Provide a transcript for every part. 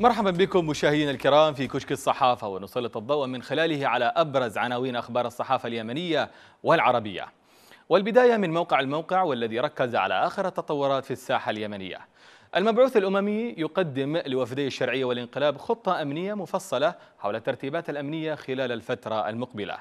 مرحبا بكم مشاهدينا الكرام في كشك الصحافة ونسلط الضوء من خلاله على أبرز عناوين أخبار الصحافة اليمنية والعربية والبداية من موقع الموقع والذي ركز على آخر التطورات في الساحة اليمنية المبعوث الأممي يقدم لوفدي الشرعية والانقلاب خطة أمنية مفصلة حول الترتيبات الأمنية خلال الفترة المقبلة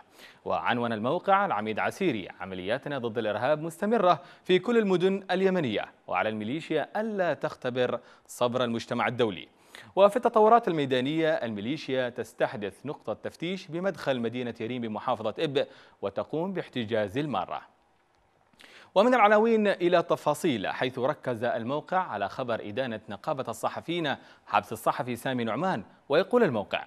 وعنون الموقع العميد عسيري عملياتنا ضد الإرهاب مستمرة في كل المدن اليمنية وعلى الميليشيا ألا تختبر صبر المجتمع الدولي وفي التطورات الميدانية الميليشيا تستحدث نقطة تفتيش بمدخل مدينة ريم بمحافظة إب وتقوم باحتجاز المارة ومن العناوين إلى تفاصيل حيث ركز الموقع على خبر إدانة نقابة الصحفيين حبس الصحفي سامي نعمان ويقول الموقع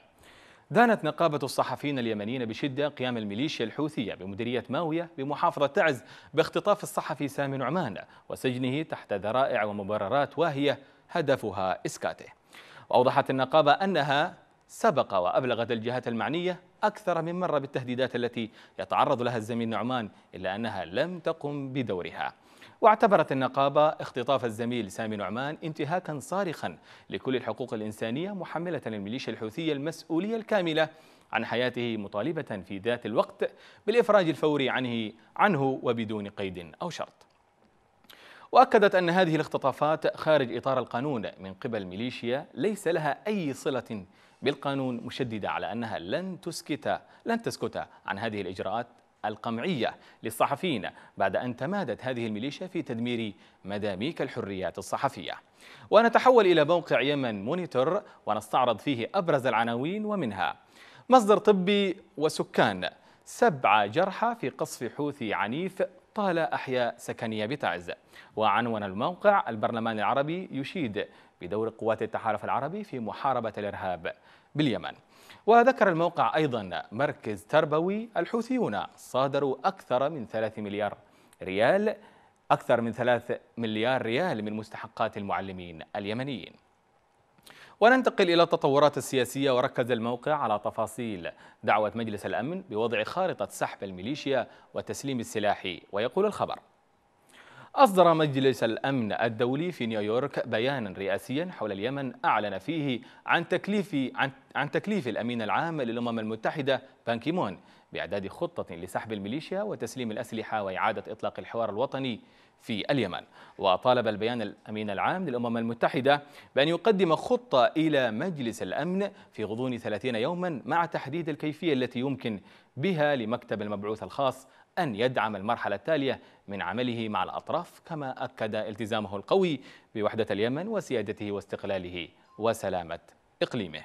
دانت نقابة الصحفيين اليمنيين بشدة قيام الميليشيا الحوثية بمديرية ماوية بمحافظة تعز باختطاف الصحفي سامي نعمان وسجنه تحت ذرائع ومبررات واهية هدفها إسكاته وأوضحت النقابة أنها سبق وأبلغت الجهات المعنية أكثر من مرة بالتهديدات التي يتعرض لها الزميل نعمان إلا أنها لم تقم بدورها واعتبرت النقابة اختطاف الزميل سامي نعمان انتهاكا صارخا لكل الحقوق الإنسانية محملة للميليشيا الحوثية المسؤولية الكاملة عن حياته مطالبة في ذات الوقت بالإفراج الفوري عنه عنه وبدون قيد أو شرط وأكدت أن هذه الاختطافات خارج إطار القانون من قبل ميليشيا ليس لها أي صلة بالقانون مشددة على أنها لن تسكت لن تسكت عن هذه الإجراءات القمعية للصحفيين بعد أن تمادت هذه الميليشيا في تدمير مداميك الحريات الصحفية ونتحول إلى موقع يمن مونيتور ونستعرض فيه أبرز العناوين ومنها مصدر طبي وسكان سبعة جرحى في قصف حوثي عنيف طال أحياء سكنية بتعز وعنون الموقع البرلمان العربي يشيد بدور قوات التحالف العربي في محاربة الإرهاب باليمن وذكر الموقع أيضا مركز تربوي الحوثيون صادروا أكثر من 3 مليار ريال أكثر من 3 مليار ريال من مستحقات المعلمين اليمنيين وننتقل إلى التطورات السياسية وركز الموقع على تفاصيل دعوة مجلس الأمن بوضع خارطة سحب الميليشيا وتسليم السلاح ويقول الخبر أصدر مجلس الأمن الدولي في نيويورك بيانا رئاسيا حول اليمن أعلن فيه عن تكليف عن, عن تكليف الأمين العام للأمم المتحدة بانكيمون بإعداد خطة لسحب الميليشيا وتسليم الأسلحة وإعادة إطلاق الحوار الوطني في اليمن وطالب البيان الأمين العام للأمم المتحدة بأن يقدم خطة إلى مجلس الأمن في غضون 30 يوما مع تحديد الكيفية التي يمكن بها لمكتب المبعوث الخاص أن يدعم المرحلة التالية من عمله مع الأطراف كما أكد التزامه القوي بوحدة اليمن وسيادته واستقلاله وسلامة إقليمه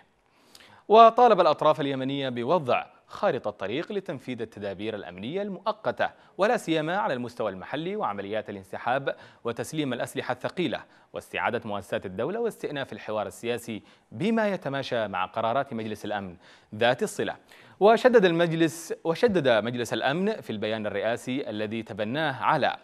وطالب الأطراف اليمنية بوضع خارطة الطريق لتنفيذ التدابير الأمنية المؤقتة ولا سيما على المستوى المحلي وعمليات الانسحاب وتسليم الأسلحة الثقيلة واستعادة مؤسسات الدولة واستئناف الحوار السياسي بما يتماشى مع قرارات مجلس الأمن ذات الصلة وشدد المجلس وشدد مجلس الأمن في البيان الرئاسي الذي تبناه على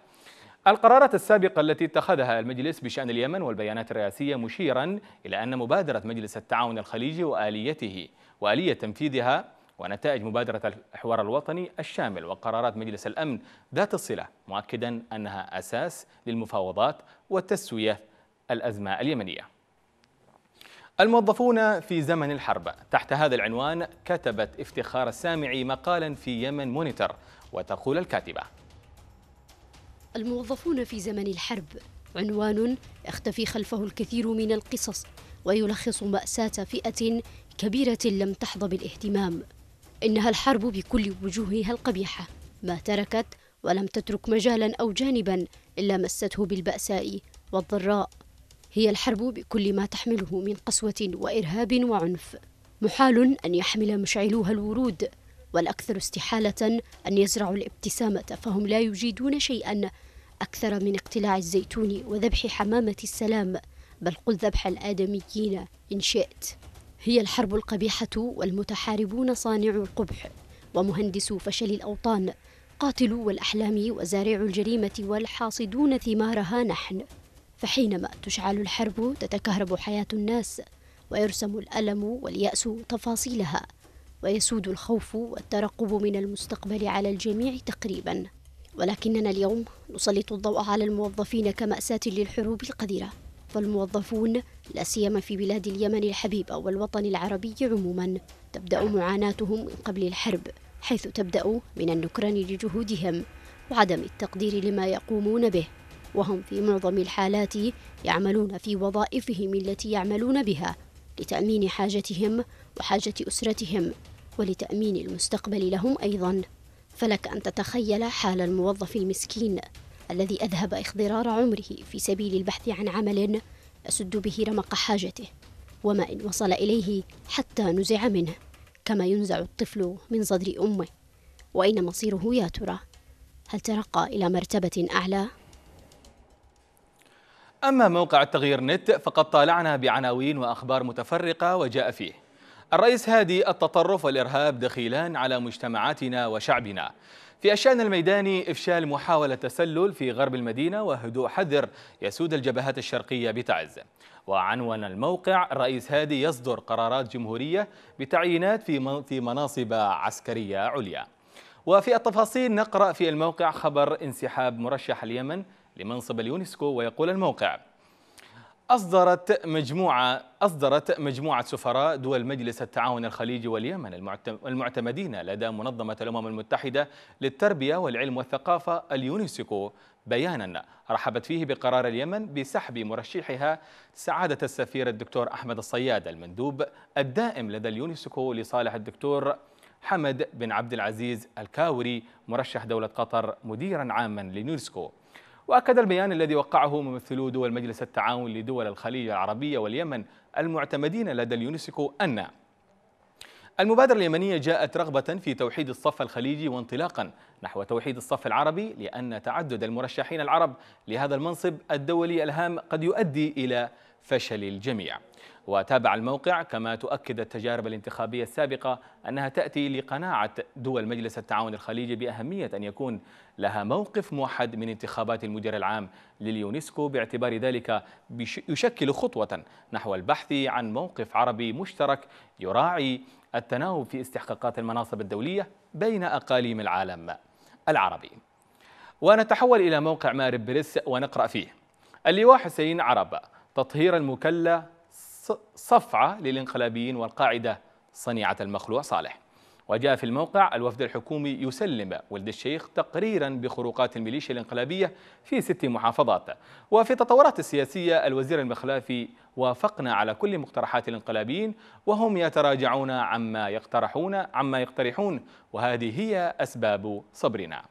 القرارات السابقة التي اتخذها المجلس بشأن اليمن والبيانات الرئاسية مشيرا إلى أن مبادرة مجلس التعاون الخليجي وآليته وآلية تنفيذها ونتائج مبادرة الحوار الوطني الشامل وقرارات مجلس الأمن ذات الصلة مؤكدا أنها أساس للمفاوضات وتسوية الأزمة اليمنية الموظفون في زمن الحرب تحت هذا العنوان كتبت افتخار السامعي مقالا في يمن مونيتر وتقول الكاتبة الموظفون في زمن الحرب عنوان اختفي خلفه الكثير من القصص ويلخص مأساة فئة كبيرة لم تحظى بالاهتمام إنها الحرب بكل وجوهها القبيحة ما تركت ولم تترك مجالا أو جانبا إلا مسته بالبأساء والضراء هي الحرب بكل ما تحمله من قسوة وإرهاب وعنف محال أن يحمل مشعلوها الورود والأكثر استحالة أن يزرعوا الابتسامة فهم لا يجيدون شيئا أكثر من اقتلاع الزيتون وذبح حمامة السلام بل قل ذبح الآدميين إن شئت هي الحرب القبيحة والمتحاربون صانعو القبح ومهندسو فشل الأوطان قاتلو الأحلام وزارعو الجريمة والحاصدون ثمارها نحن فحينما تشعل الحرب تتكهرب حياة الناس ويرسم الألم واليأس تفاصيلها ويسود الخوف والترقب من المستقبل على الجميع تقريبا ولكننا اليوم نسلط الضوء على الموظفين كمأساة للحروب القذرة فالموظفون لا سيما في بلاد اليمن الحبيبة والوطن العربي عموما تبدأ معاناتهم من قبل الحرب حيث تبدأ من النكران لجهودهم وعدم التقدير لما يقومون به وهم في معظم الحالات يعملون في وظائفهم التي يعملون بها لتأمين حاجتهم وحاجة أسرتهم ولتأمين المستقبل لهم أيضا فلك أن تتخيل حال الموظف المسكين الذي أذهب إخضرار عمره في سبيل البحث عن عمل أسد به رمق حاجته وما إن وصل إليه حتى نزع منه كما ينزع الطفل من صدر أمه وأين مصيره يا ترى؟ هل ترقى إلى مرتبة أعلى؟ أما موقع التغيير نت فقد طالعنا بعناوين وأخبار متفرقة وجاء فيه الرئيس هادي التطرف والإرهاب دخيلان على مجتمعاتنا وشعبنا في الشأن الميداني إفشال محاولة تسلل في غرب المدينة وهدوء حذر يسود الجبهات الشرقية بتعز وعنون الموقع الرئيس هادي يصدر قرارات جمهورية بتعيينات في مناصب عسكرية عليا وفي التفاصيل نقرأ في الموقع خبر انسحاب مرشح اليمن لمنصب اليونسكو ويقول الموقع أصدرت مجموعة أصدرت مجموعة سفراء دول مجلس التعاون الخليجي واليمن المعتمدين لدى منظمة الأمم المتحدة للتربية والعلم والثقافة اليونسكو بيانا رحبت فيه بقرار اليمن بسحب مرشحها سعادة السفير الدكتور أحمد الصياد المندوب الدائم لدى اليونسكو لصالح الدكتور حمد بن عبد العزيز الكاوري مرشح دولة قطر مديرا عاما لليونسكو وأكد البيان الذي وقعه ممثلو دول مجلس التعاون لدول الخليج العربية واليمن المعتمدين لدى اليونسكو أن المبادرة اليمنية جاءت رغبة في توحيد الصف الخليجي وانطلاقا نحو توحيد الصف العربي لأن تعدد المرشحين العرب لهذا المنصب الدولي الهام قد يؤدي إلى فشل الجميع وتابع الموقع كما تؤكد التجارب الانتخابية السابقة أنها تأتي لقناعة دول مجلس التعاون الخليجي بأهمية أن يكون لها موقف موحد من انتخابات المدير العام لليونسكو باعتبار ذلك يشكل خطوة نحو البحث عن موقف عربي مشترك يراعي التناوب في استحقاقات المناصب الدولية بين أقاليم العالم العربي ونتحول إلى موقع مارب بريس ونقرأ فيه اللواء حسين عرب تطهير المكلة صفعة للانقلابيين والقاعدة صنيعة المخلوع صالح وجاء في الموقع الوفد الحكومي يسلم ولد الشيخ تقريرا بخروقات الميليشيا الانقلابية في ست محافظات وفي التطورات السياسية الوزير المخلافي وافقنا على كل مقترحات الانقلابيين وهم يتراجعون عما يقترحون عما يقترحون وهذه هي أسباب صبرنا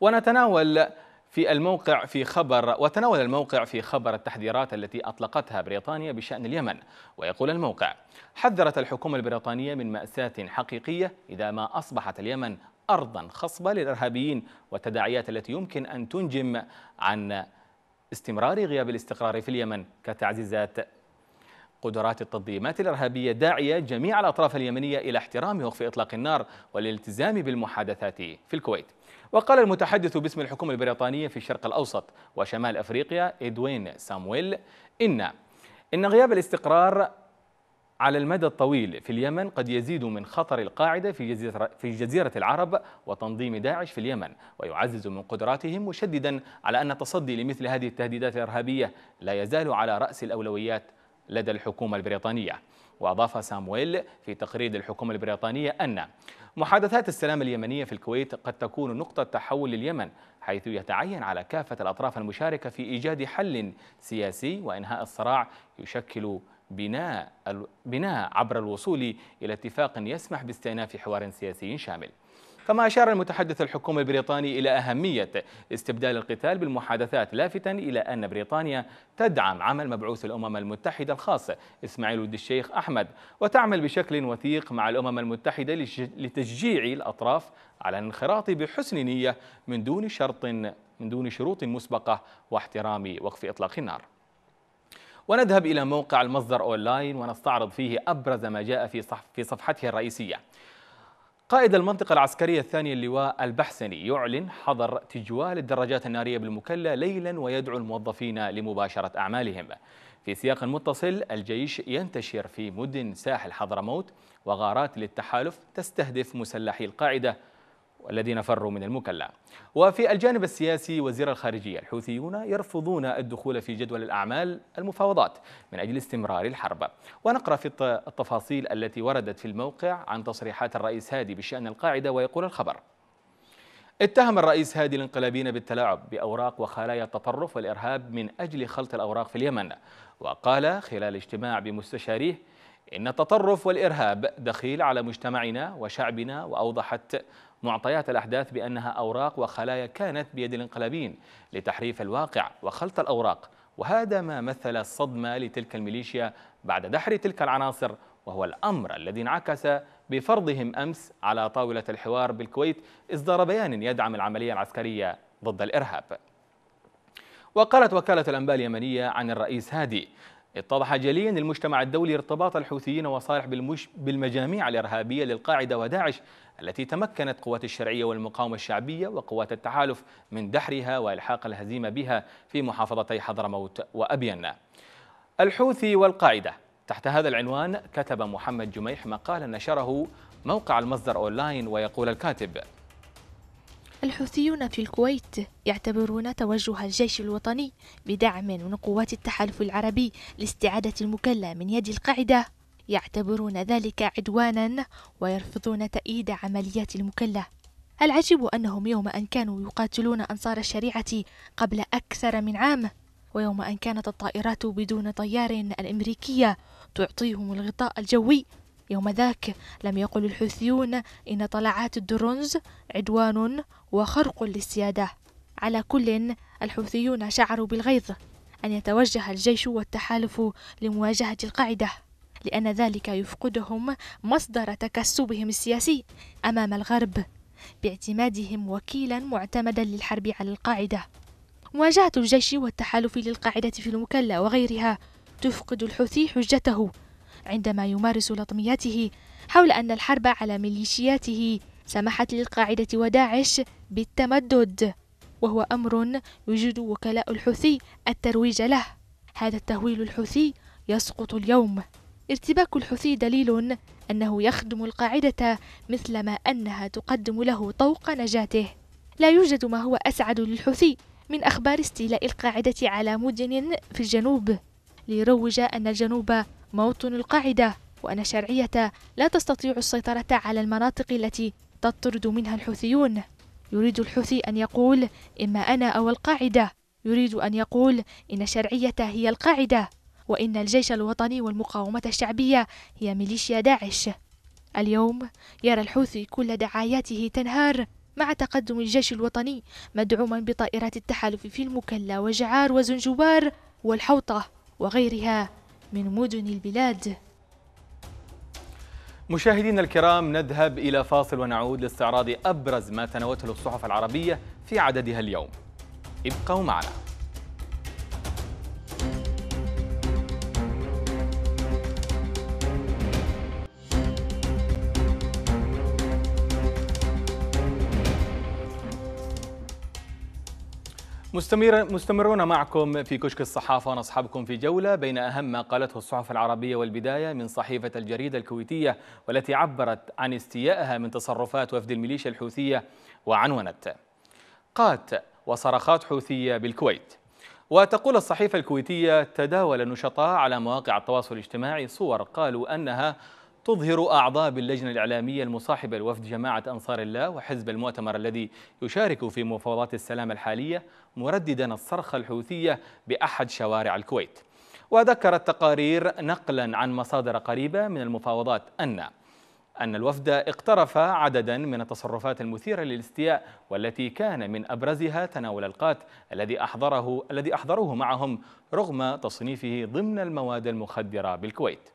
ونتناول في الموقع في خبر وتناول الموقع في خبر التحذيرات التي أطلقتها بريطانيا بشأن اليمن ويقول الموقع حذرت الحكومة البريطانية من مأساة حقيقية إذا ما أصبحت اليمن أرضا خصبة للإرهابيين والتداعيات التي يمكن أن تنجم عن استمرار غياب الاستقرار في اليمن كتعزيزات قدرات التنظيمات الإرهابية داعية جميع الأطراف اليمنية إلى احترام وقف إطلاق النار والالتزام بالمحادثات في الكويت وقال المتحدث باسم الحكومة البريطانية في الشرق الأوسط وشمال أفريقيا إدوين سامويل إن إن غياب الاستقرار على المدى الطويل في اليمن قد يزيد من خطر القاعدة في جزيرة, في جزيرة العرب وتنظيم داعش في اليمن ويعزز من قدراتهم مشددا على أن التصدي لمثل هذه التهديدات الإرهابية لا يزال على رأس الأولويات لدى الحكومة البريطانية وأضاف سامويل في تقرير الحكومة البريطانية أن محادثات السلام اليمنية في الكويت قد تكون نقطة تحول لليمن حيث يتعين على كافة الأطراف المشاركة في إيجاد حل سياسي وإنهاء الصراع يشكل بناء, بناء عبر الوصول إلى اتفاق يسمح باستئناف حوار سياسي شامل كما أشار المتحدث الحكومي البريطاني إلى أهمية استبدال القتال بالمحادثات لافتا إلى أن بريطانيا تدعم عمل مبعوث الأمم المتحدة الخاص إسماعيل ود الشيخ أحمد وتعمل بشكل وثيق مع الأمم المتحدة لتشجيع الأطراف على الانخراط بحسن نية من دون شرط من دون شروط مسبقة واحترام وقف إطلاق النار ونذهب إلى موقع المصدر أونلاين ونستعرض فيه أبرز ما جاء في, صفحته الرئيسية قائد المنطقة العسكرية الثانية اللواء البحسني يعلن حظر تجوال الدراجات النارية بالمكلة ليلا ويدعو الموظفين لمباشرة أعمالهم في سياق متصل الجيش ينتشر في مدن ساحل حضرموت وغارات للتحالف تستهدف مسلحي القاعدة والذين فروا من المكلا وفي الجانب السياسي وزير الخارجية الحوثيون يرفضون الدخول في جدول الأعمال المفاوضات من أجل استمرار الحرب ونقرأ في التفاصيل التي وردت في الموقع عن تصريحات الرئيس هادي بشأن القاعدة ويقول الخبر اتهم الرئيس هادي الانقلابيين بالتلاعب بأوراق وخلايا التطرف والإرهاب من أجل خلط الأوراق في اليمن وقال خلال اجتماع بمستشاريه إن التطرف والإرهاب دخيل على مجتمعنا وشعبنا وأوضحت معطيات الأحداث بأنها أوراق وخلايا كانت بيد الانقلابيين لتحريف الواقع وخلط الأوراق وهذا ما مثل الصدمة لتلك الميليشيا بعد دحر تلك العناصر وهو الأمر الذي انعكس بفرضهم أمس على طاولة الحوار بالكويت إصدار بيان يدعم العملية العسكرية ضد الإرهاب وقالت وكالة الأنباء اليمنية عن الرئيس هادي اتضح جليا للمجتمع الدولي ارتباط الحوثيين وصالح بالمجاميع الإرهابية للقاعدة وداعش التي تمكنت قوات الشرعية والمقاومة الشعبية وقوات التحالف من دحرها وإلحاق الهزيمة بها في محافظتي حضرموت وأبين الحوثي والقاعدة تحت هذا العنوان كتب محمد جميح مقالا نشره موقع المصدر أونلاين ويقول الكاتب الحوثيون في الكويت يعتبرون توجه الجيش الوطني بدعم من قوات التحالف العربي لاستعادة المكلا من يد القاعدة يعتبرون ذلك عدوانا ويرفضون تأييد عمليات المكلا العجيب أنهم يوم أن كانوا يقاتلون أنصار الشريعة قبل أكثر من عام ويوم أن كانت الطائرات بدون طيار الأمريكية تعطيهم الغطاء الجوي يوم ذاك لم يقل الحوثيون إن طلعات الدرونز عدوان وخرق للسيادة على كل الحوثيون شعروا بالغيظ أن يتوجه الجيش والتحالف لمواجهة القاعدة لأن ذلك يفقدهم مصدر تكسبهم السياسي أمام الغرب باعتمادهم وكيلا معتمدا للحرب على القاعدة مواجهة الجيش والتحالف للقاعدة في المكلا وغيرها تفقد الحوثي حجته عندما يمارس لطمياته حول أن الحرب على ميليشياته سمحت للقاعدة وداعش بالتمدد وهو أمر يجد وكلاء الحوثي الترويج له هذا التهويل الحوثي يسقط اليوم ارتباك الحوثي دليل أنه يخدم القاعدة مثلما أنها تقدم له طوق نجاته لا يوجد ما هو أسعد للحوثي من أخبار استيلاء القاعدة على مدن في الجنوب ليروج أن الجنوب موطن القاعدة وأن الشرعية لا تستطيع السيطرة على المناطق التي تطرد منها الحوثيون يريد الحوثي أن يقول إما أنا أو القاعدة يريد أن يقول إن الشرعية هي القاعدة وإن الجيش الوطني والمقاومة الشعبية هي ميليشيا داعش اليوم يرى الحوثي كل دعاياته تنهار مع تقدم الجيش الوطني مدعوما بطائرات التحالف في المكلا وجعار وزنجبار والحوطة وغيرها من مدن البلاد مشاهدينا الكرام نذهب إلى فاصل ونعود لاستعراض أبرز ما تناولته الصحف العربية في عددها اليوم ابقوا معنا مستمر مستمرون معكم في كشك الصحافة نصحبكم في جولة بين أهم ما قالته الصحف العربية والبداية من صحيفة الجريدة الكويتية والتي عبرت عن استيائها من تصرفات وفد الميليشيا الحوثية وعنونت قات وصرخات حوثية بالكويت وتقول الصحيفة الكويتية تداول النشطاء على مواقع التواصل الاجتماعي صور قالوا أنها تظهر أعضاء باللجنة الإعلامية المصاحبة لوفد جماعة أنصار الله وحزب المؤتمر الذي يشارك في مفاوضات السلام الحالية مرددا الصرخة الحوثية بأحد شوارع الكويت وذكرت تقارير نقلا عن مصادر قريبة من المفاوضات أن أن الوفد اقترف عددا من التصرفات المثيرة للاستياء والتي كان من أبرزها تناول القات الذي أحضره الذي أحضروه معهم رغم تصنيفه ضمن المواد المخدرة بالكويت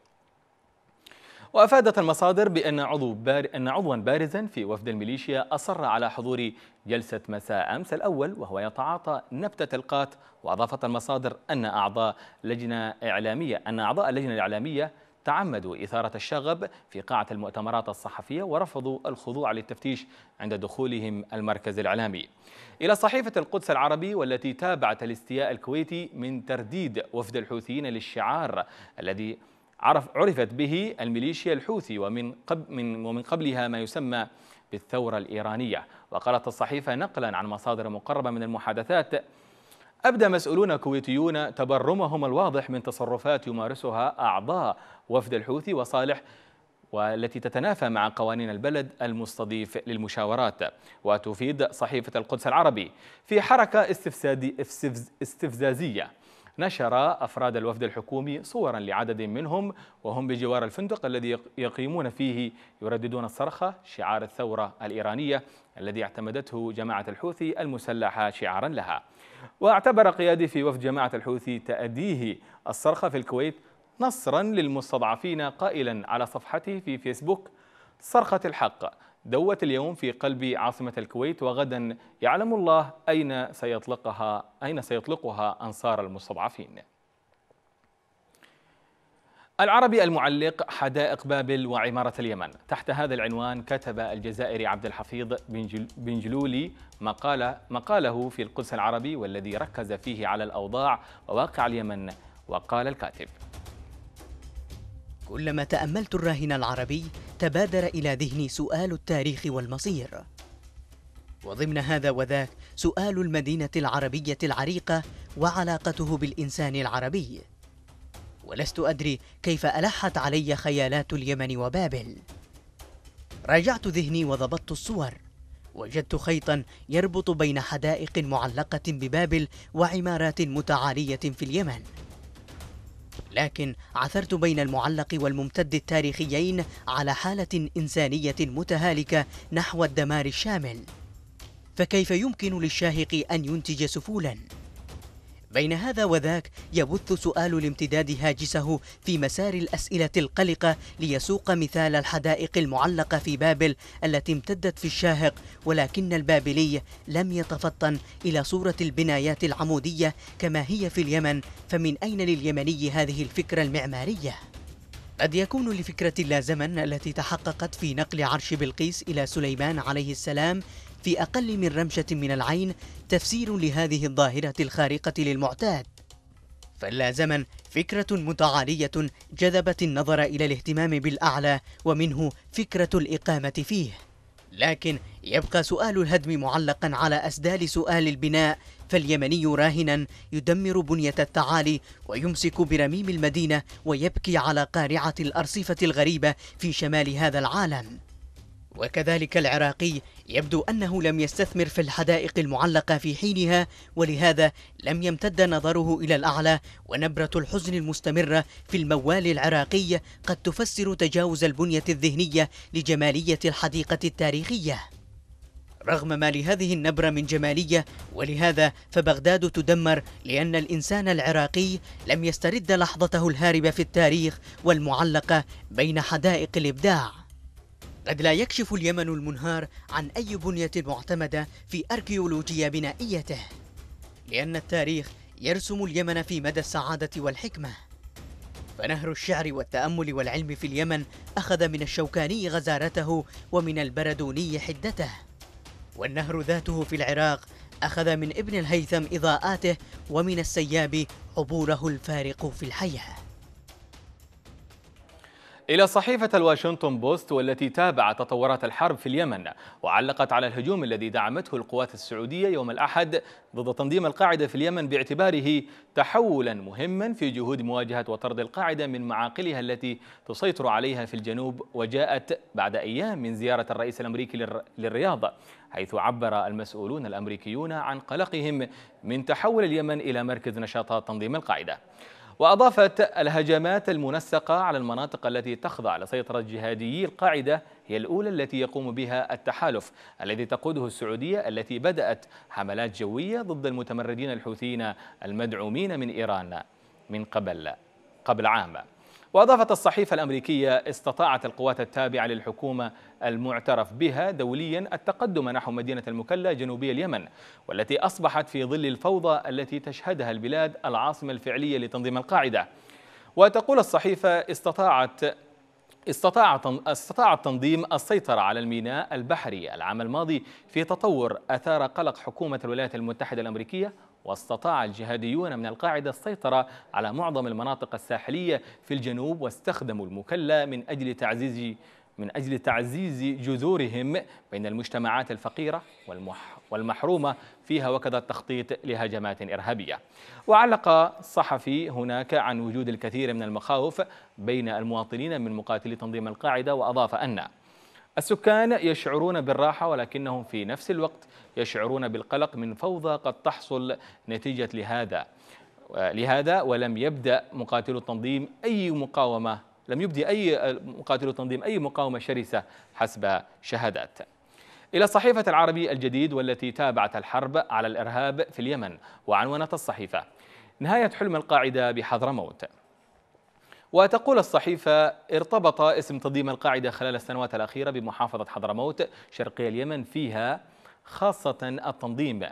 وأفادت المصادر بأن عضو بار... أن عضوا بارزا في وفد الميليشيا أصر على حضور جلسة مساء أمس الأول وهو يتعاطى نبتة القات وأضافت المصادر أن أعضاء لجنة إعلامية أن أعضاء اللجنة الإعلامية تعمدوا إثارة الشغب في قاعة المؤتمرات الصحفية ورفضوا الخضوع للتفتيش عند دخولهم المركز الإعلامي إلى صحيفة القدس العربي والتي تابعت الاستياء الكويتي من ترديد وفد الحوثيين للشعار الذي عرف عرفت به الميليشيا الحوثي ومن, قبل من ومن قبلها ما يسمى بالثورة الإيرانية وقالت الصحيفة نقلا عن مصادر مقربة من المحادثات أبدى مسؤولون كويتيون تبرمهم الواضح من تصرفات يمارسها أعضاء وفد الحوثي وصالح والتي تتنافى مع قوانين البلد المستضيف للمشاورات وتفيد صحيفة القدس العربي في حركة استفزازية نشر أفراد الوفد الحكومي صورا لعدد منهم وهم بجوار الفندق الذي يقيمون فيه يرددون الصرخة شعار الثورة الإيرانية الذي اعتمدته جماعة الحوثي المسلحة شعارا لها واعتبر قيادي في وفد جماعة الحوثي تأديه الصرخة في الكويت نصرا للمستضعفين قائلا على صفحته في فيسبوك صرخة الحق دوت اليوم في قلب عاصمة الكويت وغدا يعلم الله أين سيطلقها أين سيطلقها أنصار المستضعفين العربي المعلق حدائق بابل وعمارة اليمن تحت هذا العنوان كتب الجزائري عبد الحفيظ بن جلولي مقالة مقاله في القدس العربي والذي ركز فيه على الأوضاع وواقع اليمن وقال الكاتب كلما تأملت الراهن العربي تبادر إلى ذهني سؤال التاريخ والمصير وضمن هذا وذاك سؤال المدينة العربية العريقة وعلاقته بالإنسان العربي ولست أدري كيف ألحت علي خيالات اليمن وبابل راجعت ذهني وضبطت الصور وجدت خيطا يربط بين حدائق معلقة ببابل وعمارات متعالية في اليمن لكن عثرت بين المعلق والممتد التاريخيين على حالة إنسانية متهالكة نحو الدمار الشامل فكيف يمكن للشاهق أن ينتج سفولاً؟ بين هذا وذاك يبث سؤال الامتداد هاجسه في مسار الأسئلة القلقة ليسوق مثال الحدائق المعلقة في بابل التي امتدت في الشاهق ولكن البابلي لم يتفطن إلى صورة البنايات العمودية كما هي في اليمن فمن أين لليمني هذه الفكرة المعمارية؟ قد يكون لفكرة اللازمن التي تحققت في نقل عرش بلقيس إلى سليمان عليه السلام في أقل من رمشة من العين تفسير لهذه الظاهرة الخارقة للمعتاد زمن فكرة متعالية جذبت النظر إلى الاهتمام بالأعلى ومنه فكرة الإقامة فيه لكن يبقى سؤال الهدم معلقا على أسدال سؤال البناء فاليمني راهنا يدمر بنية التعالي ويمسك برميم المدينة ويبكي على قارعة الأرصفة الغريبة في شمال هذا العالم وكذلك العراقي يبدو أنه لم يستثمر في الحدائق المعلقة في حينها ولهذا لم يمتد نظره إلى الأعلى ونبرة الحزن المستمرة في الموال العراقي قد تفسر تجاوز البنية الذهنية لجمالية الحديقة التاريخية رغم ما لهذه النبرة من جمالية ولهذا فبغداد تدمر لأن الإنسان العراقي لم يسترد لحظته الهاربة في التاريخ والمعلقة بين حدائق الإبداع قد لا يكشف اليمن المنهار عن أي بنية معتمدة في أركيولوجيا بنائيته لأن التاريخ يرسم اليمن في مدى السعادة والحكمة فنهر الشعر والتأمل والعلم في اليمن أخذ من الشوكاني غزارته ومن البردوني حدته والنهر ذاته في العراق أخذ من ابن الهيثم إضاءاته ومن السياب عبوره الفارق في الحياة إلى صحيفة الواشنطن بوست والتي تابعت تطورات الحرب في اليمن وعلقت على الهجوم الذي دعمته القوات السعودية يوم الأحد ضد تنظيم القاعدة في اليمن باعتباره تحولا مهما في جهود مواجهة وطرد القاعدة من معاقلها التي تسيطر عليها في الجنوب وجاءت بعد أيام من زيارة الرئيس الأمريكي للرياض حيث عبر المسؤولون الأمريكيون عن قلقهم من تحول اليمن إلى مركز نشاطات تنظيم القاعدة وأضافت الهجمات المنسقة على المناطق التي تخضع لسيطرة جهاديي القاعدة هي الأولى التي يقوم بها التحالف الذي تقوده السعودية التي بدأت حملات جوية ضد المتمردين الحوثيين المدعومين من إيران من قبل قبل عام وأضافت الصحيفة الأمريكية استطاعت القوات التابعة للحكومة المعترف بها دوليا التقدم نحو مدينة المكلا جنوبي اليمن والتي أصبحت في ظل الفوضى التي تشهدها البلاد العاصمة الفعلية لتنظيم القاعدة وتقول الصحيفة استطاعت استطاع استطاع التنظيم السيطرة على الميناء البحري العام الماضي في تطور أثار قلق حكومة الولايات المتحدة الأمريكية واستطاع الجهاديون من القاعدة السيطرة على معظم المناطق الساحلية في الجنوب واستخدموا المكلة من أجل تعزيز من أجل تعزيز جذورهم بين المجتمعات الفقيرة والمحرومة فيها وكذا التخطيط لهجمات إرهابية وعلق صحفي هناك عن وجود الكثير من المخاوف بين المواطنين من مقاتلي تنظيم القاعدة وأضاف أن السكان يشعرون بالراحة ولكنهم في نفس الوقت يشعرون بالقلق من فوضى قد تحصل نتيجة لهذا لهذا ولم يبدأ مقاتل التنظيم أي مقاومة لم يبدي أي مقاتل التنظيم أي مقاومة شرسة حسب شهادات إلى صحيفة العربي الجديد والتي تابعت الحرب على الإرهاب في اليمن وعنونت الصحيفة نهاية حلم القاعدة بحضرموت وتقول الصحيفة ارتبط اسم تنظيم القاعدة خلال السنوات الأخيرة بمحافظة حضرموت شرقي اليمن فيها خاصة التنظيم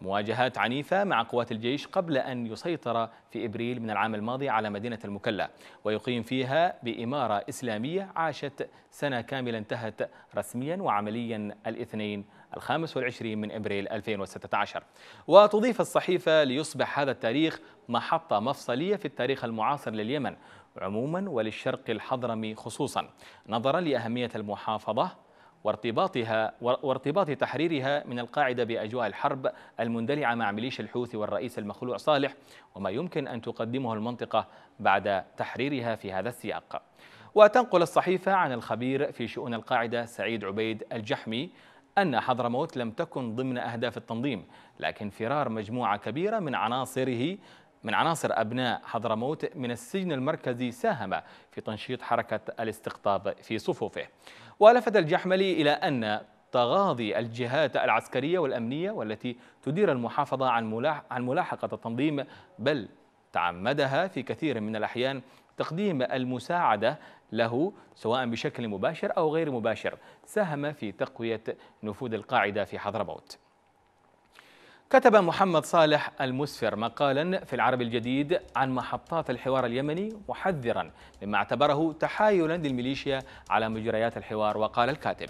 مواجهات عنيفة مع قوات الجيش قبل أن يسيطر في إبريل من العام الماضي على مدينة المكلا ويقيم فيها بإمارة إسلامية عاشت سنة كاملة انتهت رسميا وعمليا الاثنين الخامس والعشرين من إبريل 2016 وتضيف الصحيفة ليصبح هذا التاريخ محطة مفصلية في التاريخ المعاصر لليمن عموما وللشرق الحضرمي خصوصا نظرا لأهمية المحافظة وارتباطها وارتباط تحريرها من القاعدة بأجواء الحرب المندلعة مع ميليشيا الحوثي والرئيس المخلوع صالح وما يمكن أن تقدمه المنطقة بعد تحريرها في هذا السياق وتنقل الصحيفة عن الخبير في شؤون القاعدة سعيد عبيد الجحمي أن حضرموت لم تكن ضمن أهداف التنظيم لكن فرار مجموعة كبيرة من عناصره من عناصر أبناء حضرموت من السجن المركزي ساهم في تنشيط حركة الاستقطاب في صفوفه ولفت الجحملي إلى أن تغاضي الجهات العسكرية والأمنية والتي تدير المحافظة عن ملاحقة التنظيم بل تعمدها في كثير من الأحيان تقديم المساعدة له سواء بشكل مباشر أو غير مباشر ساهم في تقوية نفوذ القاعدة في حضرموت كتب محمد صالح المسفر مقالا في العرب الجديد عن محطات الحوار اليمني محذرا مما اعتبره تحايلا للميليشيا على مجريات الحوار وقال الكاتب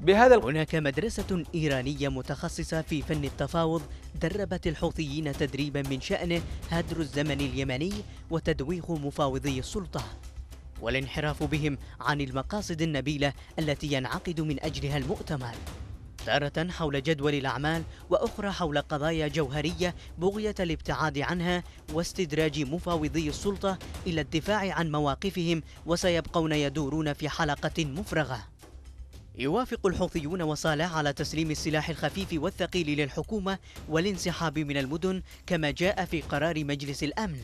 بهذا هناك مدرسة إيرانية متخصصة في فن التفاوض دربت الحوثيين تدريبا من شأنه هدر الزمن اليمني وتدويخ مفاوضي السلطة والانحراف بهم عن المقاصد النبيلة التي ينعقد من أجلها المؤتمر تارة حول جدول الأعمال وأخرى حول قضايا جوهرية بغية الابتعاد عنها واستدراج مفاوضي السلطة إلى الدفاع عن مواقفهم وسيبقون يدورون في حلقة مفرغة يوافق الحوثيون وصالح على تسليم السلاح الخفيف والثقيل للحكومة والانسحاب من المدن كما جاء في قرار مجلس الأمن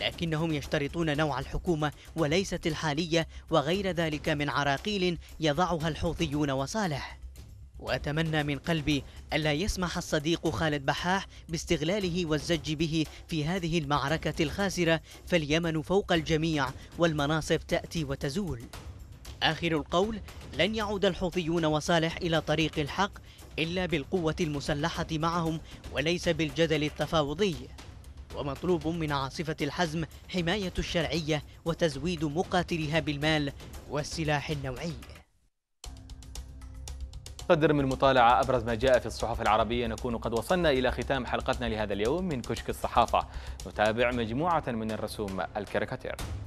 لكنهم يشترطون نوع الحكومة وليست الحالية وغير ذلك من عراقيل يضعها الحوثيون وصالح وأتمنى من قلبي ألا يسمح الصديق خالد بحاح باستغلاله والزج به في هذه المعركة الخاسرة فاليمن فوق الجميع والمناصب تأتي وتزول آخر القول لن يعود الحوثيون وصالح إلى طريق الحق إلا بالقوة المسلحة معهم وليس بالجدل التفاوضي ومطلوب من عاصفة الحزم حماية الشرعية وتزويد مقاتلها بالمال والسلاح النوعي قدر من مطالعة أبرز ما جاء في الصحف العربية نكون قد وصلنا إلى ختام حلقتنا لهذا اليوم من كشك الصحافة نتابع مجموعة من الرسوم الكاريكاتير